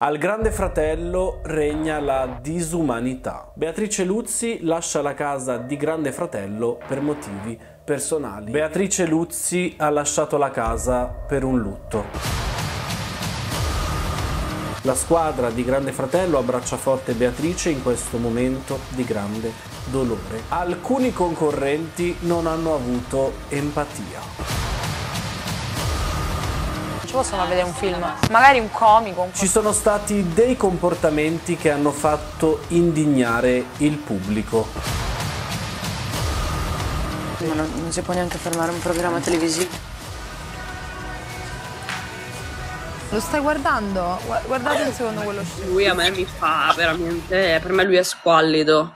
Al grande fratello regna la disumanità. Beatrice Luzzi lascia la casa di grande fratello per motivi personali. Beatrice Luzzi ha lasciato la casa per un lutto. La squadra di Grande Fratello abbraccia forte Beatrice in questo momento di grande dolore. Alcuni concorrenti non hanno avuto empatia ci possono vedere un film, magari un comico. Un ci sono stati dei comportamenti che hanno fatto indignare il pubblico. Non, non si può neanche fermare un programma televisivo. Lo stai guardando? Guardate un secondo quello scemo. Lui a me mi fa veramente. Per me lui è squallido.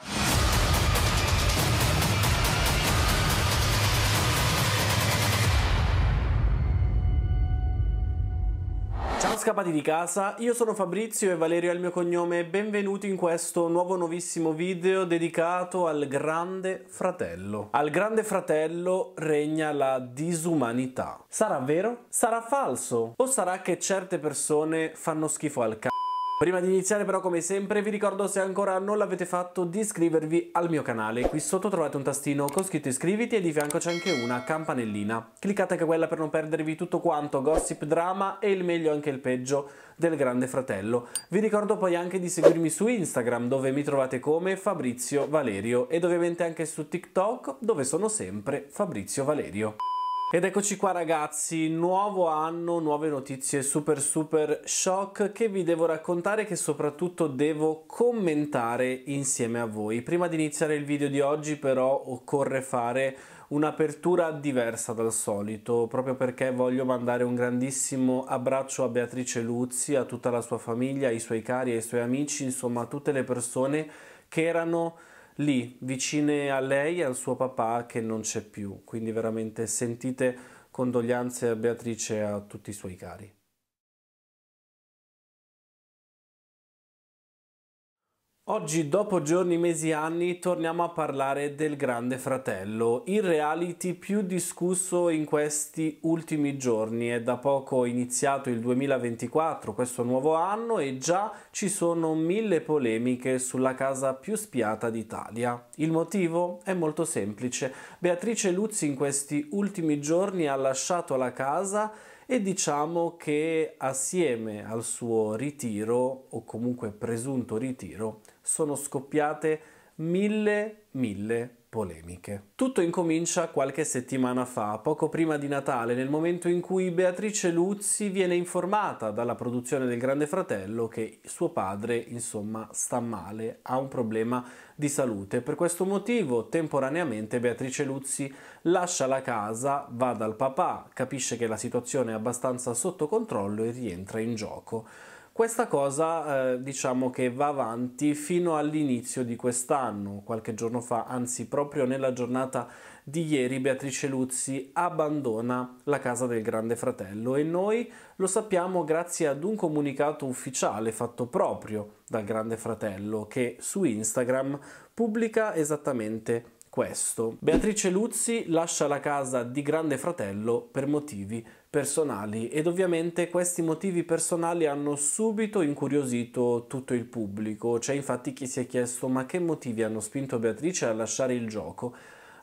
scappati di casa, io sono Fabrizio e Valerio è il mio cognome e benvenuti in questo nuovo nuovissimo video dedicato al grande fratello. Al grande fratello regna la disumanità. Sarà vero? Sarà falso? O sarà che certe persone fanno schifo al c***o? Prima di iniziare però come sempre vi ricordo se ancora non l'avete fatto di iscrivervi al mio canale. Qui sotto trovate un tastino con scritto iscriviti e di fianco c'è anche una campanellina. Cliccate anche quella per non perdervi tutto quanto, gossip, drama e il meglio anche il peggio del Grande Fratello. Vi ricordo poi anche di seguirmi su Instagram dove mi trovate come Fabrizio Valerio ed ovviamente anche su TikTok dove sono sempre Fabrizio Valerio. Ed eccoci qua ragazzi, nuovo anno, nuove notizie super super shock che vi devo raccontare e che soprattutto devo commentare insieme a voi. Prima di iniziare il video di oggi però occorre fare un'apertura diversa dal solito, proprio perché voglio mandare un grandissimo abbraccio a Beatrice Luzzi, a tutta la sua famiglia, ai suoi cari, ai suoi amici, insomma a tutte le persone che erano lì, vicine a lei e al suo papà che non c'è più. Quindi veramente sentite condoglianze a Beatrice e a tutti i suoi cari. Oggi, dopo giorni, mesi, e anni, torniamo a parlare del Grande Fratello, il reality più discusso in questi ultimi giorni. È da poco iniziato il 2024, questo nuovo anno, e già ci sono mille polemiche sulla casa più spiata d'Italia. Il motivo è molto semplice. Beatrice Luzzi in questi ultimi giorni ha lasciato la casa e diciamo che assieme al suo ritiro o comunque presunto ritiro sono scoppiate mille, mille polemiche. Tutto incomincia qualche settimana fa, poco prima di Natale, nel momento in cui Beatrice Luzzi viene informata dalla produzione del Grande Fratello che suo padre, insomma, sta male, ha un problema di salute. Per questo motivo, temporaneamente, Beatrice Luzzi lascia la casa, va dal papà, capisce che la situazione è abbastanza sotto controllo e rientra in gioco. Questa cosa eh, diciamo che va avanti fino all'inizio di quest'anno, qualche giorno fa, anzi proprio nella giornata di ieri Beatrice Luzzi abbandona la casa del Grande Fratello e noi lo sappiamo grazie ad un comunicato ufficiale fatto proprio dal Grande Fratello che su Instagram pubblica esattamente questo. Beatrice Luzzi lascia la casa di Grande Fratello per motivi personali ed ovviamente questi motivi personali hanno subito incuriosito tutto il pubblico. C'è infatti chi si è chiesto ma che motivi hanno spinto Beatrice a lasciare il gioco?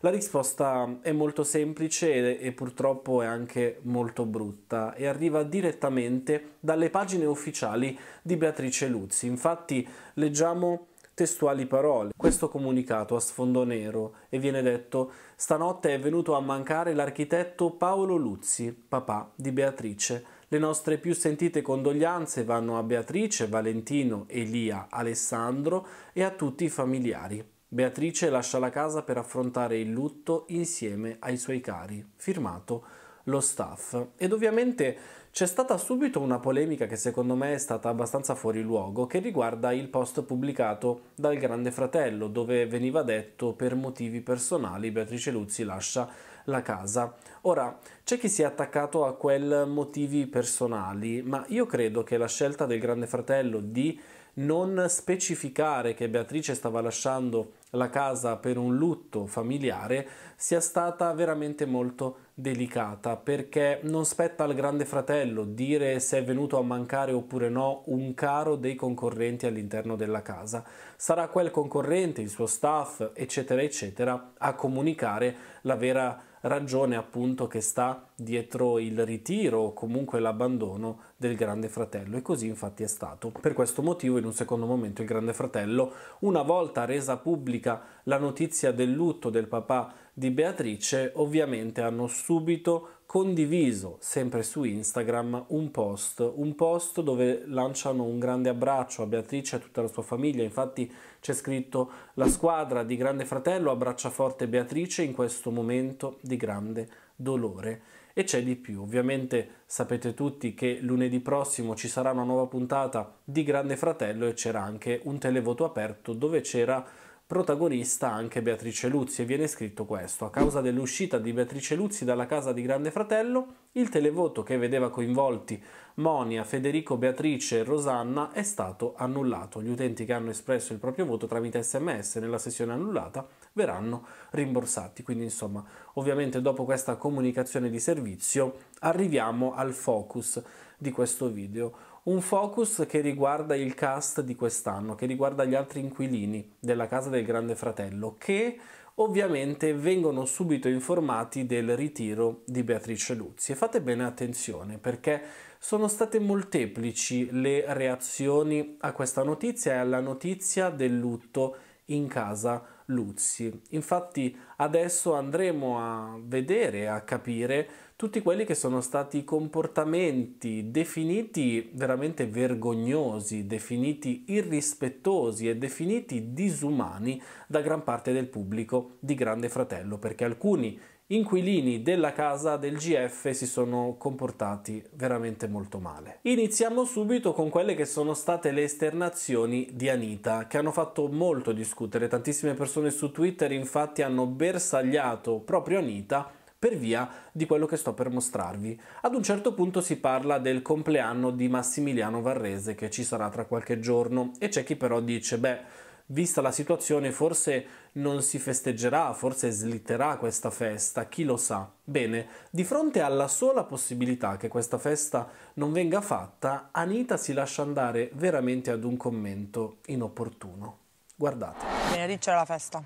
La risposta è molto semplice e purtroppo è anche molto brutta e arriva direttamente dalle pagine ufficiali di Beatrice Luzzi. Infatti leggiamo testuali parole. Questo comunicato a sfondo nero e viene detto stanotte è venuto a mancare l'architetto Paolo Luzzi, papà di Beatrice. Le nostre più sentite condoglianze vanno a Beatrice, Valentino, Elia, Alessandro e a tutti i familiari. Beatrice lascia la casa per affrontare il lutto insieme ai suoi cari. Firmato lo staff. Ed ovviamente c'è stata subito una polemica che secondo me è stata abbastanza fuori luogo, che riguarda il post pubblicato dal Grande Fratello, dove veniva detto per motivi personali Beatrice Luzzi lascia la casa. Ora, c'è chi si è attaccato a quel motivi personali, ma io credo che la scelta del Grande Fratello di non specificare che Beatrice stava lasciando la casa per un lutto familiare sia stata veramente molto delicata perché non spetta al grande fratello dire se è venuto a mancare oppure no un caro dei concorrenti all'interno della casa. Sarà quel concorrente, il suo staff, eccetera, eccetera, a comunicare la vera ragione appunto che sta dietro il ritiro o comunque l'abbandono del Grande Fratello e così infatti è stato. Per questo motivo in un secondo momento il Grande Fratello, una volta resa pubblica la notizia del lutto del papà di Beatrice ovviamente hanno subito condiviso sempre su Instagram un post, un post dove lanciano un grande abbraccio a Beatrice e a tutta la sua famiglia, infatti c'è scritto la squadra di Grande Fratello abbraccia forte Beatrice in questo momento di grande dolore. E c'è di più, ovviamente sapete tutti che lunedì prossimo ci sarà una nuova puntata di Grande Fratello e c'era anche un televoto aperto dove c'era protagonista anche Beatrice Luzzi e viene scritto questo. A causa dell'uscita di Beatrice Luzzi dalla casa di Grande Fratello, il televoto che vedeva coinvolti Monia, Federico, Beatrice e Rosanna è stato annullato. Gli utenti che hanno espresso il proprio voto tramite sms nella sessione annullata verranno rimborsati. Quindi insomma, ovviamente dopo questa comunicazione di servizio arriviamo al focus di questo video un focus che riguarda il cast di quest'anno, che riguarda gli altri inquilini della casa del Grande Fratello, che ovviamente vengono subito informati del ritiro di Beatrice Luzzi. E fate bene attenzione perché sono state molteplici le reazioni a questa notizia e alla notizia del lutto in casa Luzzi. Infatti adesso andremo a vedere, a capire tutti quelli che sono stati comportamenti definiti veramente vergognosi, definiti irrispettosi e definiti disumani da gran parte del pubblico di Grande Fratello, perché alcuni inquilini della casa del GF si sono comportati veramente molto male. Iniziamo subito con quelle che sono state le esternazioni di Anita, che hanno fatto molto discutere. Tantissime persone su Twitter infatti hanno bersagliato proprio Anita per via di quello che sto per mostrarvi. Ad un certo punto si parla del compleanno di Massimiliano Varrese che ci sarà tra qualche giorno e c'è chi però dice beh vista la situazione forse non si festeggerà, forse slitterà questa festa, chi lo sa. Bene, di fronte alla sola possibilità che questa festa non venga fatta, Anita si lascia andare veramente ad un commento inopportuno. Guardate. Venerdì c'era la festa.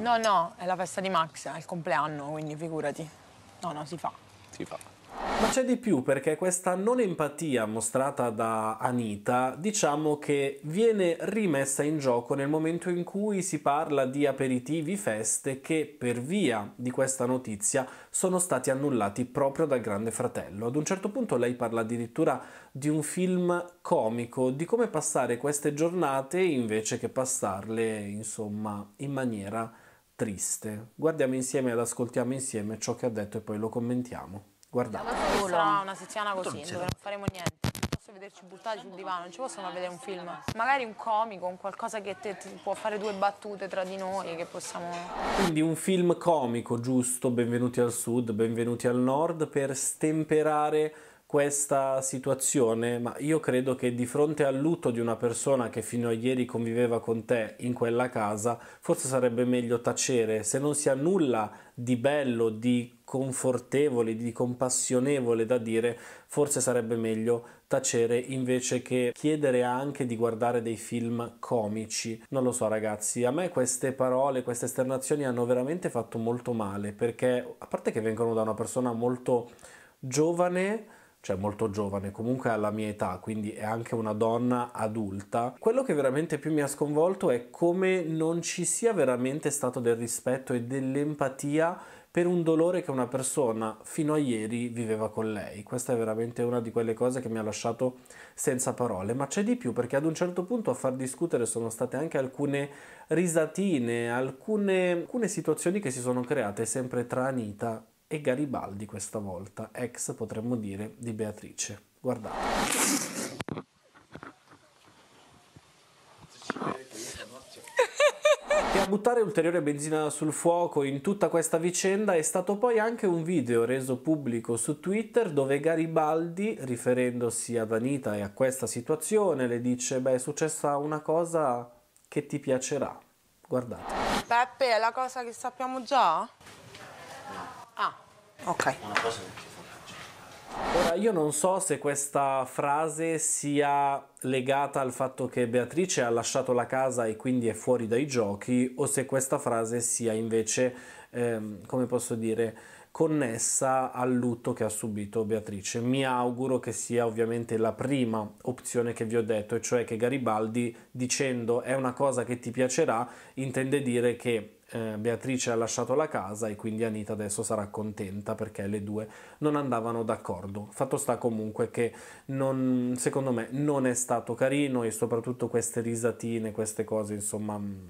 No, no, è la festa di Max, è il compleanno, quindi figurati. No, no, si fa. Si fa. Ma c'è di più perché questa non empatia mostrata da Anita diciamo che viene rimessa in gioco nel momento in cui si parla di aperitivi, feste che per via di questa notizia sono stati annullati proprio dal Grande Fratello. Ad un certo punto lei parla addirittura di un film comico, di come passare queste giornate invece che passarle insomma in maniera triste. Guardiamo insieme ed ascoltiamo insieme ciò che ha detto e poi lo commentiamo. Guardate. sarà una settimana così, dove non faremo niente. Non posso vederci buttati sul divano, non ci possono vedere un film. Magari un comico, un qualcosa che te, te può fare due battute tra di noi che possiamo. Quindi un film comico, giusto? Benvenuti al sud, benvenuti al nord, per stemperare questa situazione, ma io credo che di fronte al lutto di una persona che fino a ieri conviveva con te in quella casa, forse sarebbe meglio tacere, se non si ha nulla di bello, di confortevole, di compassionevole da dire, forse sarebbe meglio tacere invece che chiedere anche di guardare dei film comici. Non lo so ragazzi, a me queste parole, queste esternazioni hanno veramente fatto molto male, perché a parte che vengono da una persona molto giovane, cioè molto giovane, comunque alla mia età, quindi è anche una donna adulta. Quello che veramente più mi ha sconvolto è come non ci sia veramente stato del rispetto e dell'empatia per un dolore che una persona fino a ieri viveva con lei. Questa è veramente una di quelle cose che mi ha lasciato senza parole, ma c'è di più perché ad un certo punto a far discutere sono state anche alcune risatine, alcune, alcune situazioni che si sono create sempre tra Anita e Garibaldi questa volta, ex potremmo dire di Beatrice. Guardate. E a buttare ulteriore benzina sul fuoco in tutta questa vicenda è stato poi anche un video reso pubblico su Twitter dove Garibaldi, riferendosi ad Anita e a questa situazione, le dice beh è successa una cosa che ti piacerà. Guardate. Peppe, è la cosa che sappiamo già? Ah, ok. Una cosa Ora io non so se questa frase sia legata al fatto che Beatrice ha lasciato la casa e quindi è fuori dai giochi o se questa frase sia invece, ehm, come posso dire, connessa al lutto che ha subito Beatrice. Mi auguro che sia ovviamente la prima opzione che vi ho detto, e cioè che Garibaldi dicendo è una cosa che ti piacerà intende dire che eh, Beatrice ha lasciato la casa e quindi Anita adesso sarà contenta perché le due non andavano d'accordo. Fatto sta comunque che non, secondo me non è stato carino e soprattutto queste risatine, queste cose, insomma mm,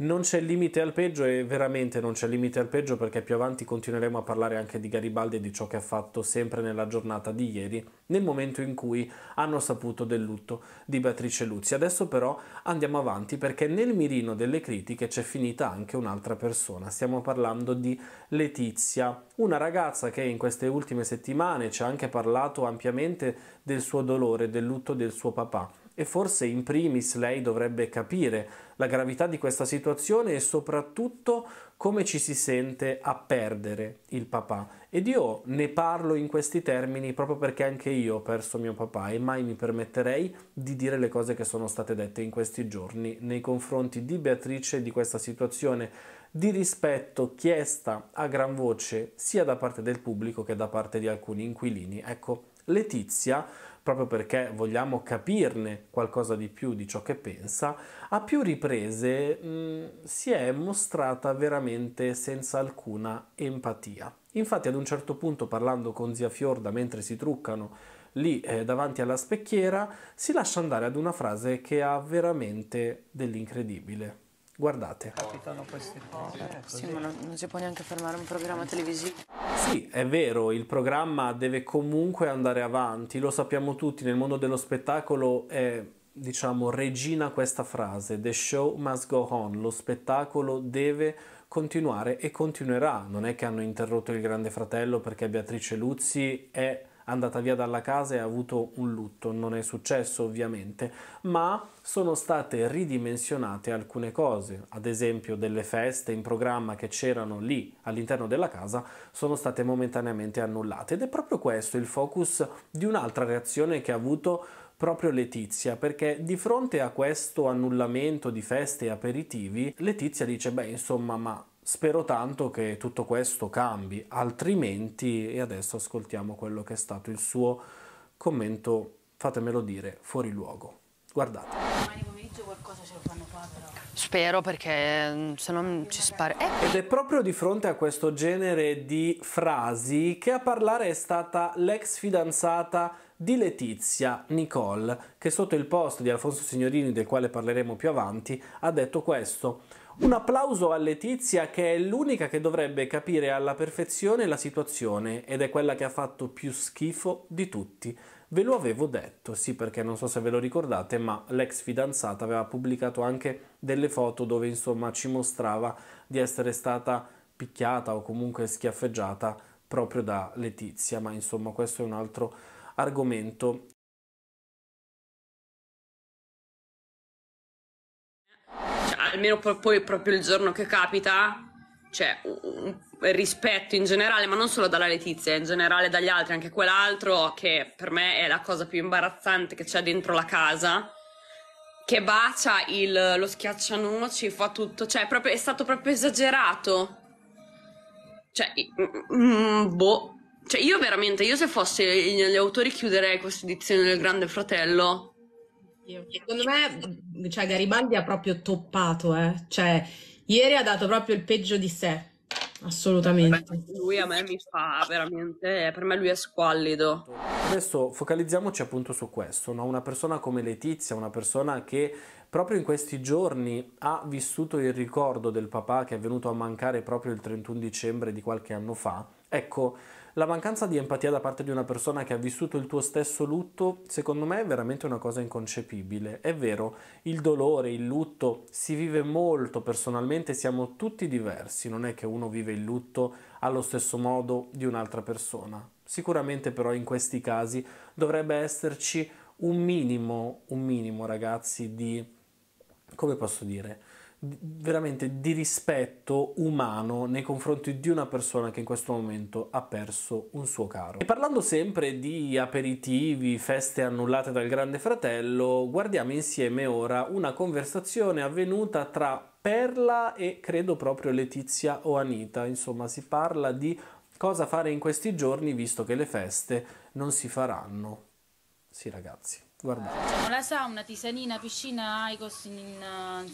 non c'è limite al peggio e veramente non c'è limite al peggio perché più avanti continueremo a parlare anche di Garibaldi e di ciò che ha fatto sempre nella giornata di ieri, nel momento in cui hanno saputo del lutto di Beatrice Luzzi. Adesso però andiamo avanti perché nel mirino delle critiche c'è finita anche un'altra persona. Stiamo parlando di Letizia, una ragazza che in queste ultime settimane ci ha anche parlato ampiamente del suo dolore, del lutto del suo papà e forse in primis lei dovrebbe capire la gravità di questa situazione e soprattutto come ci si sente a perdere il papà. Ed io ne parlo in questi termini proprio perché anche io ho perso mio papà e mai mi permetterei di dire le cose che sono state dette in questi giorni nei confronti di Beatrice di questa situazione di rispetto chiesta a gran voce sia da parte del pubblico che da parte di alcuni inquilini. Ecco, Letizia proprio perché vogliamo capirne qualcosa di più di ciò che pensa, a più riprese mh, mm, si è mostrata veramente senza alcuna empatia. Infatti ad un certo punto parlando con zia Fiorda mentre si truccano lì eh, davanti alla specchiera, si lascia andare ad una frase che ha veramente dell'incredibile. Guardate. Capitano queste cose. Eh, sì, ma non, non si può neanche fermare un programma televisivo. Sì, è vero, il programma deve comunque andare avanti, lo sappiamo tutti, nel mondo dello spettacolo è diciamo regina questa frase, the show must go on, lo spettacolo deve continuare e continuerà. Non è che hanno interrotto il Grande Fratello perché Beatrice Luzzi è andata via dalla casa e ha avuto un lutto, non è successo ovviamente, ma sono state ridimensionate alcune cose, ad esempio delle feste in programma che c'erano lì all'interno della casa sono state momentaneamente annullate ed è proprio questo il focus di un'altra reazione che ha avuto proprio Letizia, perché di fronte a questo annullamento di feste e aperitivi, Letizia dice, beh insomma, ma Spero tanto che tutto questo cambi, altrimenti, e adesso ascoltiamo quello che è stato il suo commento, fatemelo dire, fuori luogo. Guardate. Spero perché mm, se non mm, ci spare. Eh. Ed è proprio di fronte a questo genere di frasi che a parlare è stata l'ex fidanzata di Letizia Nicole, che sotto il post di Alfonso Signorini, del quale parleremo più avanti, ha detto questo. Un applauso a Letizia che è l'unica che dovrebbe capire alla perfezione la situazione ed è quella che ha fatto più schifo di tutti. Ve lo avevo detto, sì perché non so se ve lo ricordate, ma l'ex fidanzata aveva pubblicato anche delle foto dove insomma ci mostrava di essere stata picchiata o comunque schiaffeggiata proprio da Letizia, ma insomma questo è un altro argomento. almeno poi proprio il giorno che capita, cioè un rispetto in generale, ma non solo dalla Letizia, in generale dagli altri, anche quell'altro che per me è la cosa più imbarazzante che c'è dentro la casa, che bacia il, lo schiaccianoci, fa tutto, cioè proprio, è stato proprio esagerato. Cioè, mm, boh. Cioè, io veramente, io se fossi gli autori chiuderei questa edizione del Grande Fratello Secondo me, mhmm, cioè, Garibaldi ha proprio toppato, eh. Cioè, ieri ha dato proprio il peggio di sé. Assolutamente. Lui a me mi fa veramente, per me lui è squallido. Adesso focalizziamoci appunto su questo, no? una persona come Letizia, una persona che proprio in questi giorni ha vissuto il ricordo del papà che è venuto a mancare proprio il 31 dicembre di qualche anno fa. Ecco, la mancanza di empatia da parte di una persona che ha vissuto il tuo stesso lutto, secondo me è veramente una cosa inconcepibile. È vero, il dolore, il lutto si vive molto personalmente, siamo tutti diversi, non è che uno vive il lutto allo stesso modo di un'altra persona. Sicuramente però in questi casi dovrebbe esserci un minimo, un minimo ragazzi di, come posso dire, veramente di rispetto umano nei confronti di una persona che in questo momento ha perso un suo caro. E parlando sempre di aperitivi, feste annullate dal Grande Fratello, guardiamo insieme ora una conversazione avvenuta tra Perla e credo proprio Letizia o Anita, insomma si parla di cosa fare in questi giorni visto che le feste non si faranno. Sì ragazzi. Guarda. La sauna, tisanina, piscina, Aicos in,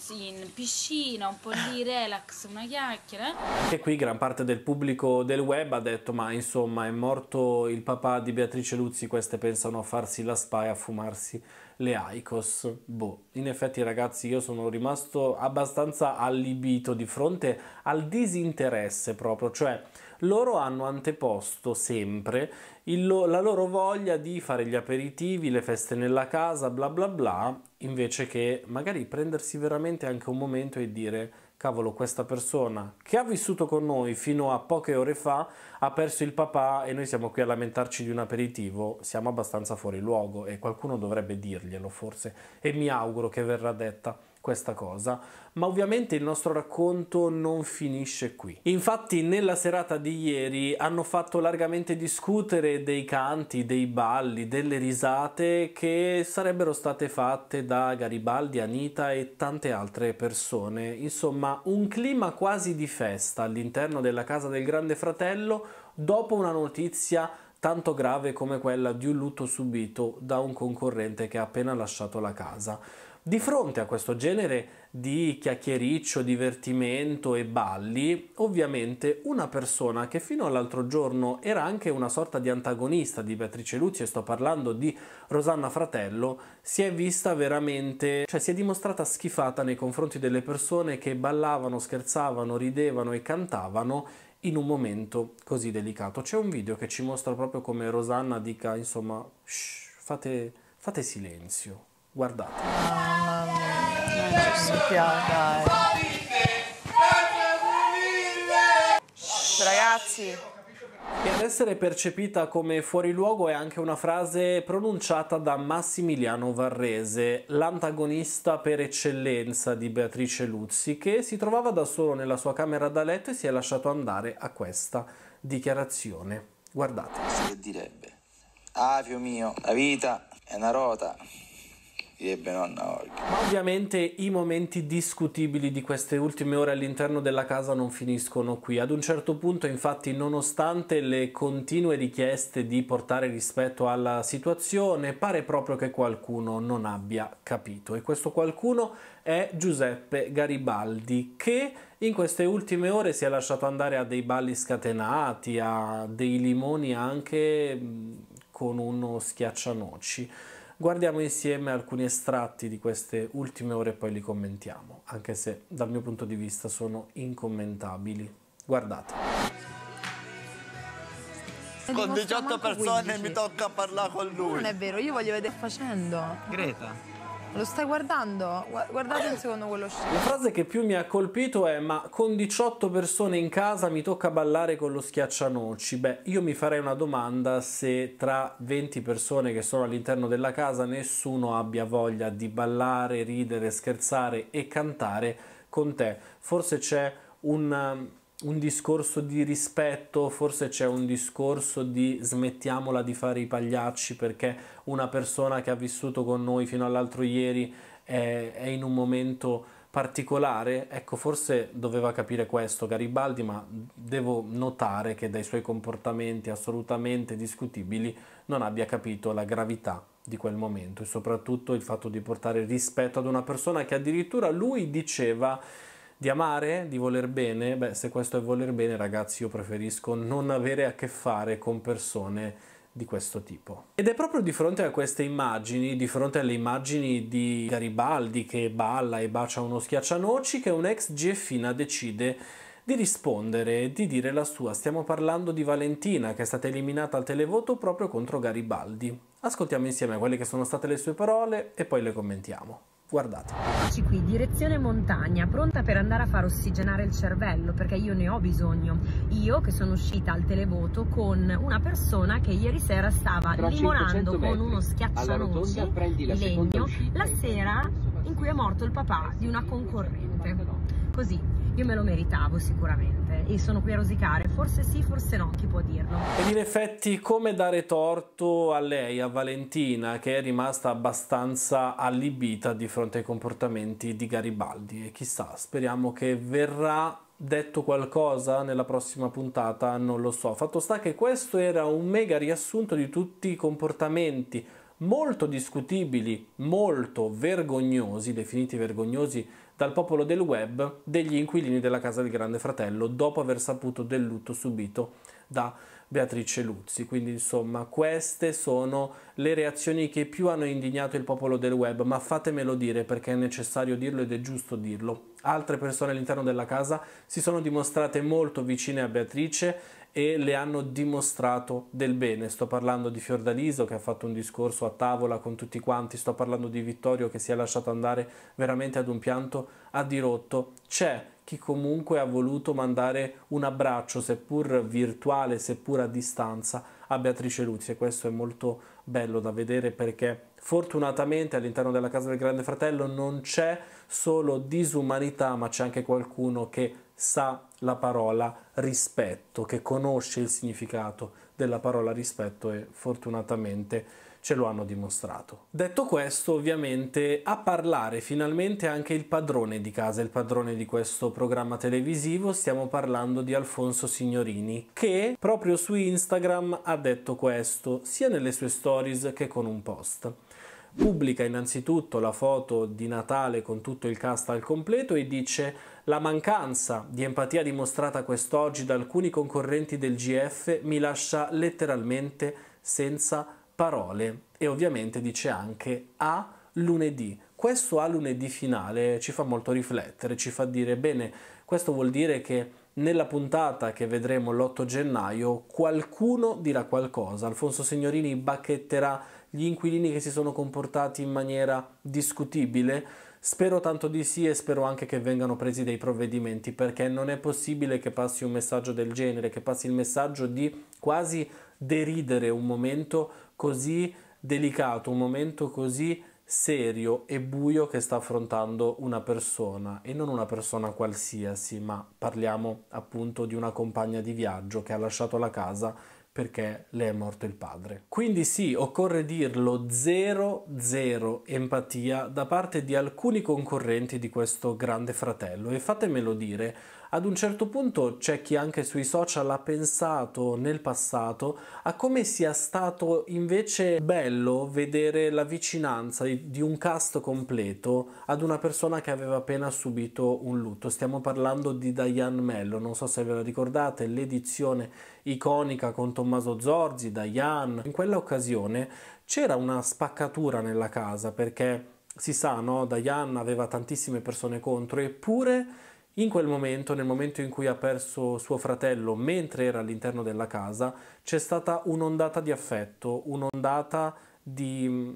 in, piscina, un po' di relax, una chiacchiera. Eh? E qui gran parte del pubblico del web ha detto ma insomma è morto il papà di Beatrice Luzzi, queste pensano a farsi la spa e a fumarsi le Aicos. Boh, in effetti ragazzi io sono rimasto abbastanza allibito di fronte al disinteresse proprio, cioè loro hanno anteposto sempre il, la loro voglia di fare gli aperitivi, le feste nella casa, bla bla bla, invece che magari prendersi veramente anche un momento e dire cavolo questa persona che ha vissuto con noi fino a poche ore fa ha perso il papà e noi siamo qui a lamentarci di un aperitivo, siamo abbastanza fuori luogo e qualcuno dovrebbe dirglielo forse e mi auguro che verrà detta questa cosa, ma ovviamente il nostro racconto non finisce qui. Infatti nella serata di ieri hanno fatto largamente discutere dei canti, dei balli, delle risate che sarebbero state fatte da Garibaldi, Anita e tante altre persone. Insomma, un clima quasi di festa all'interno della casa del Grande Fratello dopo una notizia tanto grave come quella di un lutto subito da un concorrente che ha appena lasciato la casa. Di fronte a questo genere di chiacchiericcio, divertimento e balli, ovviamente una persona che fino all'altro giorno era anche una sorta di antagonista di Beatrice Luzzi, e sto parlando di Rosanna Fratello, si è vista veramente, cioè si è dimostrata schifata nei confronti delle persone che ballavano, scherzavano, ridevano e cantavano in un momento così delicato. C'è un video che ci mostra proprio come Rosanna dica, insomma, shh, fate, fate silenzio Guardate. Ragazzi. E ad essere percepita come fuori luogo è anche una frase pronunciata da Massimiliano Varrese, l'antagonista per eccellenza di Beatrice Luzzi, che si trovava da solo nella sua camera da letto e si è lasciato andare a questa dichiarazione. Guardate. Si direbbe, avio mio, la vita è una rota, direbbe nonna Olga. Ovviamente i momenti discutibili di queste ultime ore all'interno della casa non finiscono qui. Ad un certo punto, infatti, nonostante le continue richieste di portare rispetto alla situazione, pare proprio che qualcuno non abbia capito. E questo qualcuno è Giuseppe Garibaldi, che in queste ultime ore si è lasciato andare a dei balli scatenati, a dei limoni anche mm, con uno schiaccianoci guardiamo insieme alcuni estratti di queste ultime ore e poi li commentiamo, anche se dal mio punto di vista sono incommentabili. Guardate. Con 18 persone 15. mi tocca parlare con lui. Non è vero, io voglio vedere facendo. Greta. Lo stai guardando? Guardate un secondo quello scemo. La frase che più mi ha colpito è ma con 18 persone in casa mi tocca ballare con lo schiaccianoci. Beh, io mi farei una domanda se tra 20 persone che sono all'interno della casa nessuno abbia voglia di ballare, ridere, scherzare e cantare con te. Forse c'è un un discorso di rispetto, forse c'è un discorso di smettiamola di fare i pagliacci perché una persona che ha vissuto con noi fino all'altro ieri è, è in un momento particolare, ecco forse doveva capire questo Garibaldi, ma devo notare che dai suoi comportamenti assolutamente discutibili non abbia capito la gravità di quel momento e soprattutto il fatto di portare rispetto ad una persona che addirittura lui diceva di amare, di voler bene, beh, se questo è voler bene, ragazzi, io preferisco non avere a che fare con persone di questo tipo. Ed è proprio di fronte a queste immagini, di fronte alle immagini di Garibaldi che balla e bacia uno schiaccianoci, che un ex GFina decide di rispondere e di dire la sua. Stiamo parlando di Valentina che è stata eliminata al televoto proprio contro Garibaldi. Ascoltiamo insieme quelle che sono state le sue parole e poi le commentiamo. Guardate. Eccoci qui, direzione montagna, pronta per andare a far ossigenare il cervello perché io ne ho bisogno. Io che sono uscita al televoto con una persona che ieri sera stava Tra limonando con uno schiaccianoci rotonda, legno la sera in cui è morto il papà di una concorrente. Così, io me lo meritavo sicuramente e sono qui a rosicare. Forse sì, forse no, chi può dirlo. Ed in effetti come dare torto a lei, a Valentina, che è rimasta abbastanza allibita di fronte ai comportamenti di Garibaldi. E chissà, speriamo che verrà detto qualcosa nella prossima puntata, non lo so. Fatto sta che questo era un mega riassunto di tutti i comportamenti molto discutibili, molto vergognosi, definiti vergognosi dal popolo del web degli inquilini della casa del Grande Fratello dopo aver saputo del lutto subito da Beatrice Luzzi. Quindi insomma queste sono le reazioni che più hanno indignato il popolo del web, ma fatemelo dire perché è necessario dirlo ed è giusto dirlo. Altre persone all'interno della casa si sono dimostrate molto vicine a Beatrice e le hanno dimostrato del bene. Sto parlando di Fiordaliso che ha fatto un discorso a tavola con tutti quanti, sto parlando di Vittorio che si è lasciato andare veramente ad un pianto a dirotto. C'è chi comunque ha voluto mandare un abbraccio, seppur virtuale, seppur a distanza, a Beatrice Luzzi e questo è molto bello da vedere perché fortunatamente all'interno della casa del Grande Fratello non c'è solo disumanità, ma c'è anche qualcuno che sa la parola rispetto, che conosce il significato della parola rispetto e fortunatamente ce lo hanno dimostrato. Detto questo, ovviamente a parlare finalmente anche il padrone di casa, il padrone di questo programma televisivo, stiamo parlando di Alfonso Signorini, che proprio su Instagram ha detto questo, sia nelle sue stories che con un post. Pubblica innanzitutto la foto di Natale con tutto il cast al completo e dice la mancanza di empatia dimostrata quest'oggi da alcuni concorrenti del GF mi lascia letteralmente senza parole e ovviamente dice anche a lunedì. Questo a lunedì finale ci fa molto riflettere, ci fa dire bene, questo vuol dire che nella puntata che vedremo l'8 gennaio qualcuno dirà qualcosa. Alfonso Signorini bacchetterà gli inquilini che si sono comportati in maniera discutibile Spero tanto di sì e spero anche che vengano presi dei provvedimenti perché non è possibile che passi un messaggio del genere, che passi il messaggio di quasi deridere un momento così delicato, un momento così serio e buio che sta affrontando una persona e non una persona qualsiasi, ma parliamo appunto di una compagna di viaggio che ha lasciato la casa perché le è morto il padre. Quindi sì, occorre dirlo, zero, zero empatia da parte di alcuni concorrenti di questo grande fratello e fatemelo dire, ad un certo punto c'è chi anche sui social ha pensato nel passato a come sia stato invece bello vedere la vicinanza di un cast completo ad una persona che aveva appena subito un lutto. Stiamo parlando di Diane Mello, non so se ve la ricordate, l'edizione iconica con Tommaso Zorzi, Diane. In quella occasione c'era una spaccatura nella casa perché si sa, no? Diane aveva tantissime persone contro, eppure in quel momento, nel momento in cui ha perso suo fratello mentre era all'interno della casa, c'è stata un'ondata di affetto, un'ondata di mm,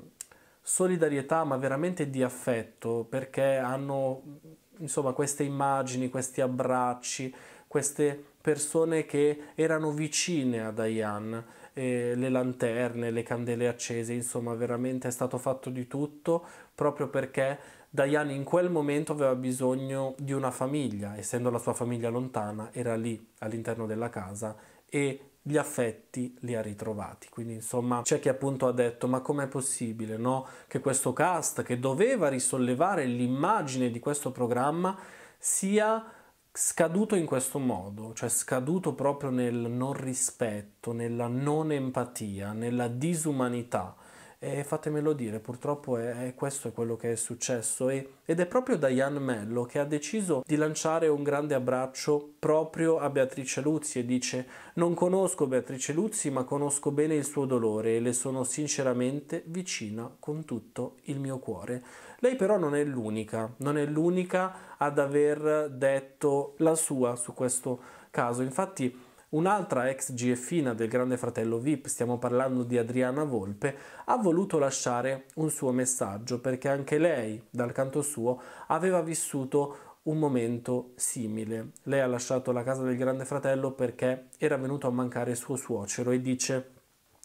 solidarietà, ma veramente di affetto, perché hanno mm, insomma queste immagini, questi abbracci, queste persone che erano vicine a Diane, eh, le lanterne, le candele accese, insomma veramente è stato fatto di tutto proprio perché Diane in quel momento aveva bisogno di una famiglia, essendo la sua famiglia lontana, era lì all'interno della casa e gli affetti li ha ritrovati. Quindi, insomma, c'è chi appunto ha detto: Ma com'è possibile no? che questo cast che doveva risollevare l'immagine di questo programma sia scaduto in questo modo, cioè scaduto proprio nel non rispetto, nella non empatia, nella disumanità. E fatemelo dire, purtroppo è, è questo è quello che è successo e, ed è proprio Diane Mello che ha deciso di lanciare un grande abbraccio proprio a Beatrice Luzzi e dice non conosco Beatrice Luzzi ma conosco bene il suo dolore e le sono sinceramente vicina con tutto il mio cuore. Lei però non è l'unica, non è l'unica ad aver detto la sua su questo caso, infatti Un'altra ex GFina del grande fratello VIP, stiamo parlando di Adriana Volpe, ha voluto lasciare un suo messaggio perché anche lei, dal canto suo, aveva vissuto un momento simile. Lei ha lasciato la casa del grande fratello perché era venuto a mancare suo suocero e dice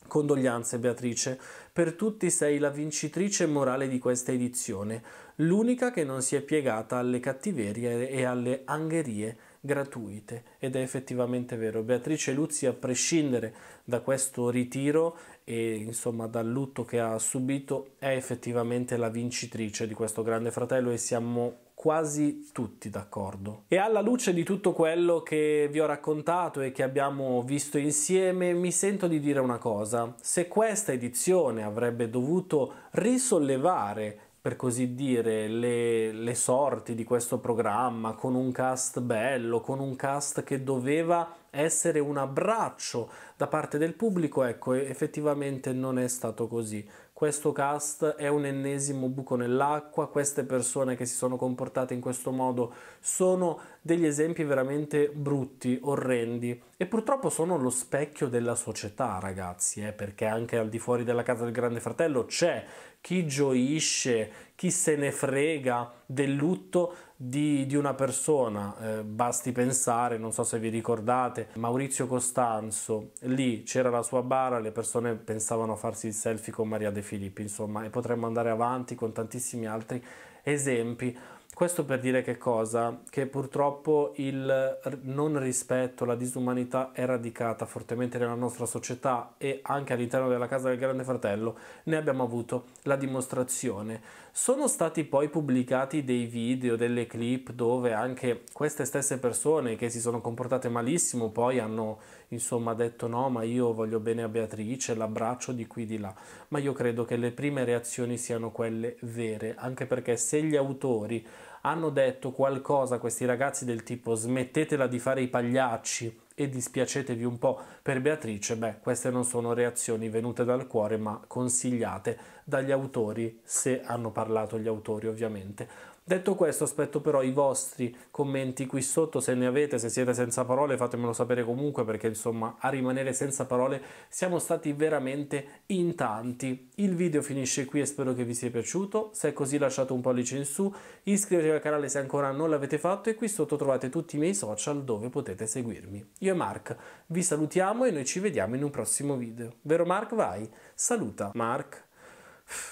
Condoglianze Beatrice, per tutti sei la vincitrice morale di questa edizione, l'unica che non si è piegata alle cattiverie e alle angherie gratuite ed è effettivamente vero. Beatrice Luzzi, a prescindere da questo ritiro e insomma dal lutto che ha subito, è effettivamente la vincitrice di questo Grande Fratello e siamo quasi tutti d'accordo. E alla luce di tutto quello che vi ho raccontato e che abbiamo visto insieme, mi sento di dire una cosa. Se questa edizione avrebbe dovuto risollevare per così dire, le, le, sorti di questo programma, con un cast bello, con un cast che doveva essere un abbraccio da parte del pubblico, ecco, effettivamente non è stato così. Questo cast è un ennesimo buco nell'acqua, queste persone che si sono comportate in questo modo sono degli esempi veramente brutti, orrendi e purtroppo sono lo specchio della società ragazzi, eh, perché anche al di fuori della casa del grande fratello c'è chi gioisce, chi se ne frega del lutto di, di una persona, eh, basti pensare, non so se vi ricordate, Maurizio Costanzo, lì c'era la sua bara, le persone pensavano a farsi il selfie con Maria De Filippi, insomma, e potremmo andare avanti con tantissimi altri esempi questo per dire che cosa? Che purtroppo il non rispetto, la disumanità è radicata fortemente nella nostra società e anche all'interno della casa del Grande Fratello ne abbiamo avuto la dimostrazione. Sono stati poi pubblicati dei video, delle clip dove anche queste stesse persone che si sono comportate malissimo poi hanno insomma ha detto no ma io voglio bene a Beatrice, l'abbraccio di qui di là, ma io credo che le prime reazioni siano quelle vere, anche perché se gli autori hanno detto qualcosa a questi ragazzi del tipo smettetela di fare i pagliacci e dispiacetevi un po' per Beatrice, beh, queste non sono reazioni venute dal cuore, ma consigliate dagli autori, se hanno parlato gli autori ovviamente. Detto questo aspetto però i vostri commenti qui sotto, se ne avete, se siete senza parole fatemelo sapere comunque perché insomma a rimanere senza parole siamo stati veramente in tanti. Il video finisce qui e spero che vi sia piaciuto, se è così lasciate un pollice in su, iscrivetevi al canale se ancora non l'avete fatto e qui sotto trovate tutti i miei social dove potete seguirmi. Io e Mark vi salutiamo e noi ci vediamo in un prossimo video. Vero Mark? Vai, saluta Mark.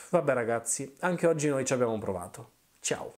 Vabbè ragazzi, anche oggi noi ci abbiamo provato. Ciao!